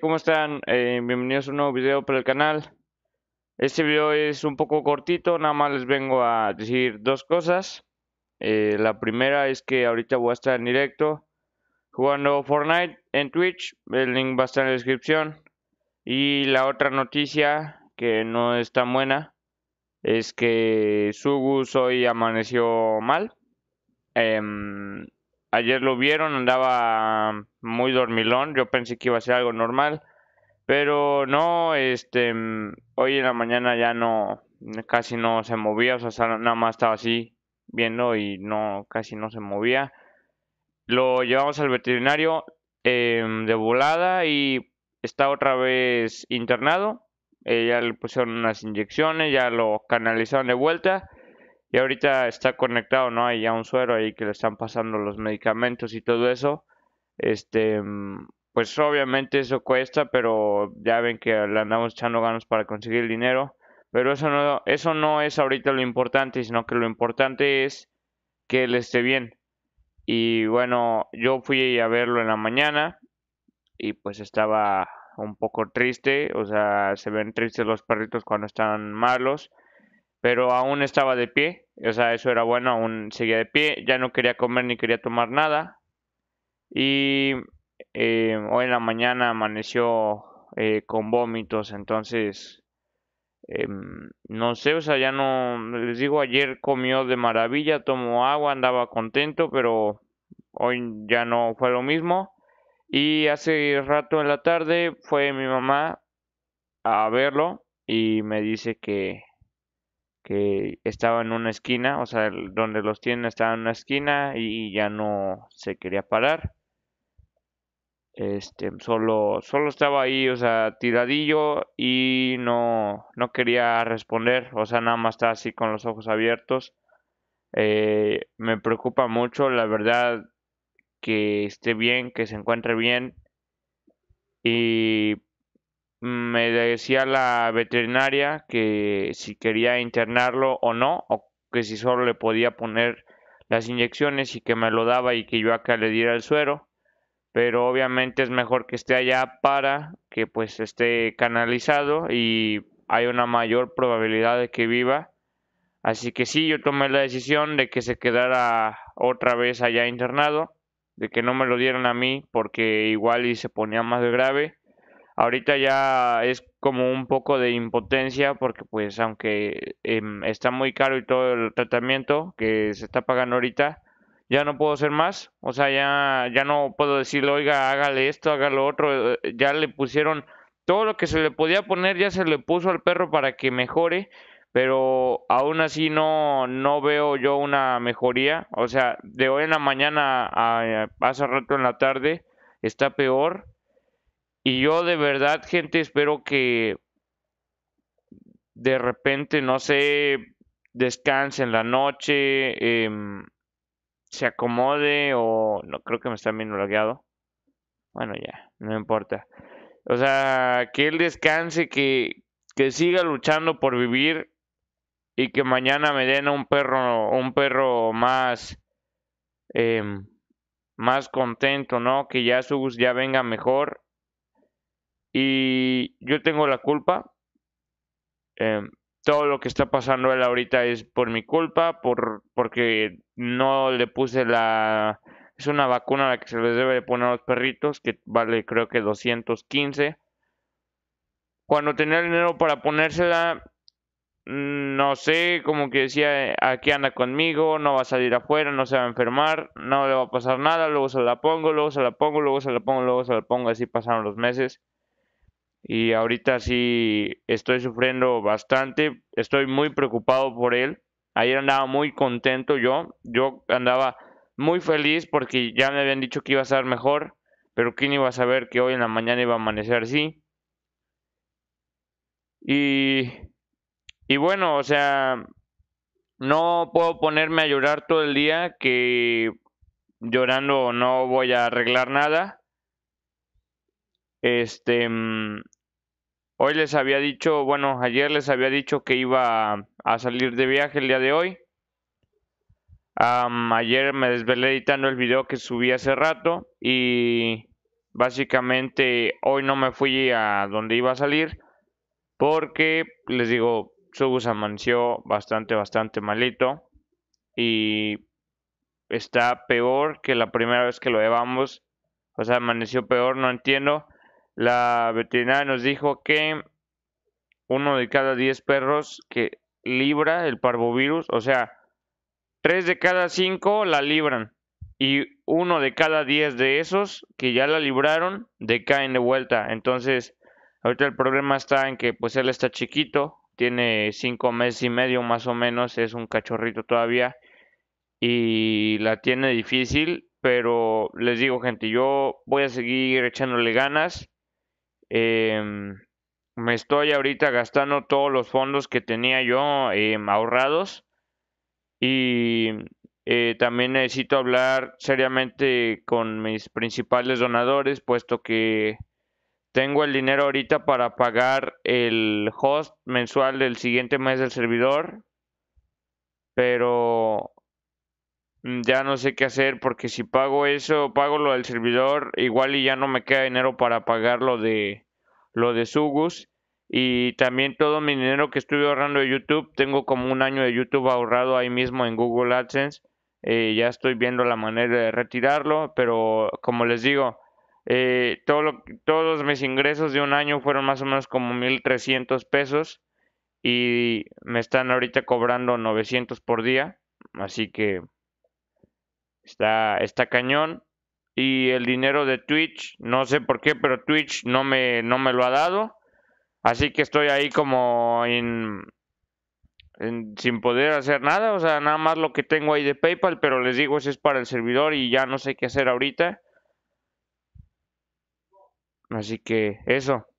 ¿Cómo están? Eh, bienvenidos a un nuevo video para el canal. Este video es un poco cortito, nada más les vengo a decir dos cosas. Eh, la primera es que ahorita voy a estar en directo jugando Fortnite en Twitch, el link va a estar en la descripción. Y la otra noticia, que no es tan buena, es que Sugus hoy amaneció mal. Em, Ayer lo vieron, andaba muy dormilón. Yo pensé que iba a ser algo normal. Pero no, este, hoy en la mañana ya no, casi no se movía, o sea, nada más estaba así viendo y no, casi no se movía. Lo llevamos al veterinario em, de volada y está otra vez internado. ella eh, ya le pusieron unas inyecciones, ya lo canalizaron de vuelta y ahorita está conectado, ¿no? Hay ya un suero ahí que le están pasando los medicamentos y todo eso. Este, pues obviamente eso cuesta, pero ya ven que le andamos echando ganas para conseguir dinero. Pero eso no, eso no es ahorita lo importante, sino que lo importante es que él esté bien. Y bueno, yo fui a verlo en la mañana y pues estaba un poco triste, o sea, se ven tristes los perritos cuando están malos pero aún estaba de pie, o sea, eso era bueno, aún seguía de pie, ya no quería comer ni quería tomar nada. Y eh, hoy en la mañana amaneció eh, con vómitos, entonces, em, no sé, o sea, ya no, les digo, ayer comió de maravilla, tomó agua, andaba contento, pero hoy ya no fue lo mismo. Y hace rato en la tarde fue mi mamá a verlo y me dice que que estaba en una esquina, o sea, donde los tienen estaba en una esquina y, ya no se quería parar. Este, solo, solo estaba ahí, o sea, tiradillo y no, no quería responder, o sea, nada más está así con los ojos abiertos. Eh, me preocupa mucho, la verdad, que esté bien, que se encuentre bien y me decía la veterinaria que si quería internarlo o no, o que si solo le podía poner las inyecciones y que me lo daba y que yo acá le diera el suero. Pero obviamente es mejor que esté allá para que pues esté canalizado y hay una mayor probabilidad de que viva. Así que sí, yo tomé la decisión de que se quedara otra vez allá internado, de que no me lo dieran a mí porque igual y se ponía más grave Ahorita ya es como un poco de impotencia porque pues aunque em, está muy caro y todo el tratamiento que se está pagando ahorita, ya no puedo hacer más. O sea, ya, ya no puedo decirle, oiga, hágale esto, hágale otro. Eh, ya le pusieron todo lo que se le podía poner, ya se le puso al perro para que mejore. Pero aún así no, no veo yo una mejoría. O sea, de hoy en la mañana a hace rato en la tarde está peor. Y yo de verdad, gente, espero que de repente, no sé, descanse en la noche, em, se acomode o... No, creo que me está bien lagueado. Bueno, ya, no importa. O sea, que él descanse, que, siga luchando por vivir y que mañana me den un perro, un perro más... Em, más contento, ¿no? Que ya su ya venga mejor y yo tengo la culpa. Em, todo lo que está pasando él ahorita es por mi culpa, por porque no le puse la... Es una vacuna a la que se les debe poner a los perritos, que vale creo que 215. Cuando tenía el dinero para ponérsela, mm, no sé, como que decía, aquí anda conmigo, no va a salir afuera, no se va a enfermar, no le va a pasar nada, luego se la pongo, luego se la pongo, luego se la pongo, luego se la pongo, así pasaron los meses y ahorita sí estoy sufriendo bastante, estoy muy preocupado por él. Ayer andaba muy contento yo, yo andaba muy feliz porque ya me habían dicho que iba a estar mejor, pero quién iba a saber que hoy en la mañana iba a amanecer así. Y, y bueno, o sea, no puedo ponerme a llorar todo el día que llorando no voy a arreglar nada este, mm, hoy les había dicho, bueno, ayer les había dicho que iba a, salir de viaje el día de hoy. ayer me desvelé editando el video que subí hace rato y básicamente hoy no me fui a donde iba a salir porque les digo, Sugus amaneció bastante, bastante malito y está peor que la primera vez que lo llevamos. O sea, amaneció peor, no entiendo. La veterinaria nos dijo que uno de cada diez perros que libra el parvovirus, o sea, tres de cada cinco la libran y uno de cada diez de esos que ya la libraron decaen de vuelta. Entonces, ahorita el problema está en que pues él está chiquito, tiene cinco meses y medio más o menos, es un cachorrito todavía y la tiene difícil, pero les digo gente, yo voy a seguir echándole ganas. Em, me estoy ahorita gastando todos los fondos que tenía yo em, ahorrados y eh, también necesito hablar seriamente con mis principales donadores puesto que tengo el dinero ahorita para pagar el host mensual del siguiente mes del servidor pero Mm, ya no sé qué hacer porque si pago eso, pago lo del servidor, igual y ya no me queda dinero para pagar lo de lo de Sugus y también todo mi dinero que estuve ahorrando de YouTube, tengo como un año de YouTube ahorrado ahí mismo en Google AdSense. Eh, ya estoy viendo la manera de retirarlo, pero como les digo, eh, todo todos mis ingresos de un año fueron más o menos como 1.300 pesos y me están ahorita cobrando 900 por día, así que Está, está cañón. Y el dinero de Twitch, no sé por qué, pero Twitch no me, no me lo ha dado. Así que estoy ahí como en, sin poder hacer nada. O sea, nada más lo que tengo ahí de PayPal, pero les digo, eso es para el servidor y ya no sé qué hacer ahorita. Así que eso.